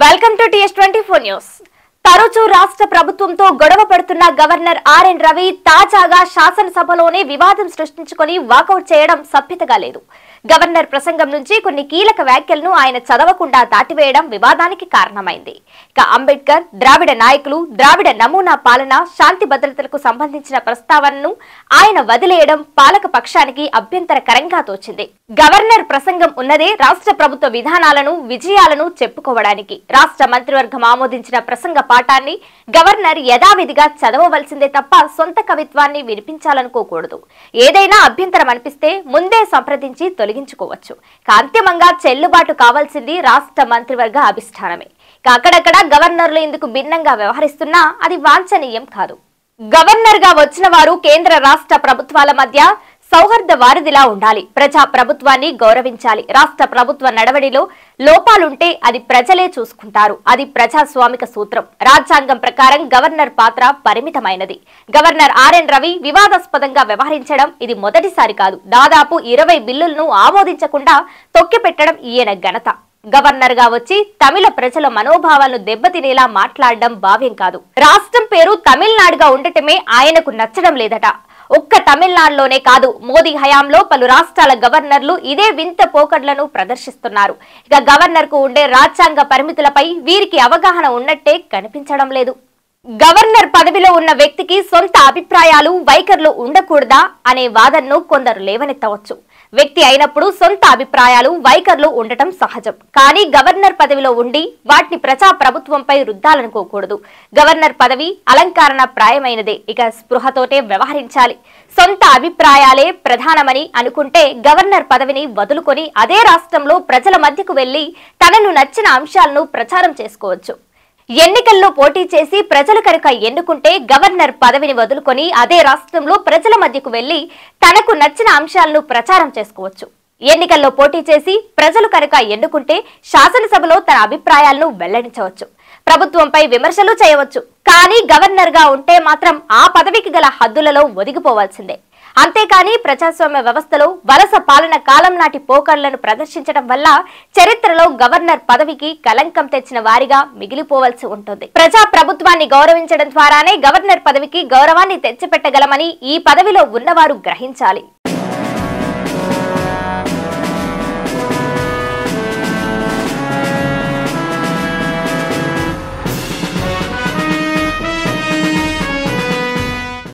Welcome to th 24 News. తరచూ రాష్ట్ర ప్రభుత్వంతో గొడవ పడుతున్న గవర్నర్ ఆర్ఎన్ రవి తాజాగా శాసనసభలోనే వివాదం సృష్టించుకుని వాకౌట్ చేయడం సభ్యతగా లేదు గవర్నర్ ప్రసంగం నుంచి కొన్ని కీలక వ్యాఖ్యలను ఆయన చదవకుండా దాటివేయడం వివాదానికి కారణమైంది ఇక అంబేద్కర్ ద్రావిడ నాయకులు ద్రావిడ నమూనా పాలన శాంతి భద్రతలకు సంబంధించిన ప్రస్తావనను ఆయన వదిలేయడం పాలక పక్షానికి అభ్యంతరకరంగా తోచింది గవర్నర్ ప్రసంగం ఉన్నదే రాష్ట్ర ప్రభుత్వ విధానాలను విజయాలను చెప్పుకోవడానికి రాష్ట్ర మంత్రివర్గం ఆమోదించిన ప్రసంగ పాఠాన్ని గవర్నర్ యథావిధిగా చదవవలసిందే తప్ప సొంత కవిత్వాన్ని వినిపించాలనుకోకూడదు ఏదైనా అభ్యంతరం అనిపిస్తే ముందే సంప్రదించి తొలగించుకోవచ్చు కాంత్యమంగా చెల్లుబాటు కావాల్సింది రాష్ట్ర మంత్రివర్గ అభిష్టానమే అక్కడక్కడ గవర్నర్లు ఇందుకు భిన్నంగా వ్యవహరిస్తున్నా అది వాంఛనీయం కాదు గవర్నర్ గా వచ్చిన వారు కేంద్ర రాష్ట్ర ప్రభుత్వాల మధ్య సౌహార్ద వారిదిలా ఉండాలి ప్రజా ప్రభుత్వాన్ని గౌరవించాలి రాష్ట్ర ప్రభుత్వ నడవడిలో లోపాలుంటే అది ప్రజలే చూసుకుంటారు అది ప్రజాస్వామిక సూత్రం రాజ్యాంగం ప్రకారం గవర్నర్ పాత్ర పరిమితమైనది గవర్నర్ ఆర్ఎన్ రవి వివాదాస్పదంగా వ్యవహరించడం ఇది మొదటిసారి కాదు దాదాపు ఇరవై బిల్లులను ఆమోదించకుండా తొక్కిపెట్టడం ఈయన ఘనత గవర్నర్ గా వచ్చి తమిళ ప్రజల మనోభావాలను దెబ్బతినేలా మాట్లాడడం భావ్యం కాదు రాష్ట్రం పేరు తమిళనాడుగా ఉండటమే ఆయనకు నచ్చడం లేదట ఒక్క తమిళనాడులోనే కాదు మోదీ హయాంలో పలు రాష్ట్రాల గవర్నర్లు ఇదే వింత పోకడ్లను ప్రదర్శిస్తున్నారు ఇక గవర్నర్ ఉండే రాజ్యాంగ పరిమితులపై వీరికి అవగాహన ఉన్నట్టే కనిపించడం లేదు గవర్నర్ పదవిలో ఉన్న వ్యక్తికి సొంత అభిప్రాయాలు వైఖరులు ఉండకూడదా అనే వాదనను కొందరు లేవనెత్తవచ్చు వ్యక్తి అయినప్పుడు సొంత అభిప్రాయాలు వైఖరులు ఉండటం సహజం కానీ గవర్నర్ పదవిలో ఉండి వాటిని ప్రజా ప్రభుత్వంపై రుద్దాలనుకోకూడదు గవర్నర్ పదవి అలంకరణ ప్రాయమైనదే ఇక స్పృహతోటే వ్యవహరించాలి సొంత అభిప్రాయాలే ప్రధానమని అనుకుంటే గవర్నర్ పదవిని వదులుకొని అదే రాష్ట్రంలో ప్రజల మధ్యకు వెళ్లి తనను నచ్చిన అంశాలను ప్రచారం చేసుకోవచ్చు ఎన్నికల్లో పోటీ చేసి ప్రజలు కనుక ఎన్నుకుంటే గవర్నర్ పదవిని వదులుకొని అదే రాష్ట్రంలో ప్రజల మధ్యకు వెళ్లి తనకు నచ్చిన అంశాలను ప్రచారం చేసుకోవచ్చు ఎన్నికల్లో పోటీ చేసి ప్రజలు కనుక ఎన్నుకుంటే శాసనసభలో తన అభిప్రాయాలను వెల్లడించవచ్చు ప్రభుత్వంపై విమర్శలు చేయవచ్చు కానీ గవర్నర్ గా ఉంటే మాత్రం ఆ పదవికి గల హద్దులలో ఒదిగిపోవాల్సిందే అంతేకాని ప్రజాస్వామ్య వ్యవస్థలో వలస పాలన కాలం నాటి పోకర్లను ప్రదర్శించడం వల్ల చరిత్రలో గవర్నర్ పదవికి కలంకం తెచ్చిన వారిగా మిగిలిపోవలసి ఉంటుంది ప్రజా ప్రభుత్వాన్ని గౌరవించడం ద్వారానే గవర్నర్ పదవికి గౌరవాన్ని తెచ్చిపెట్టగలమని ఈ పదవిలో ఉన్నవారు గ్రహించాలి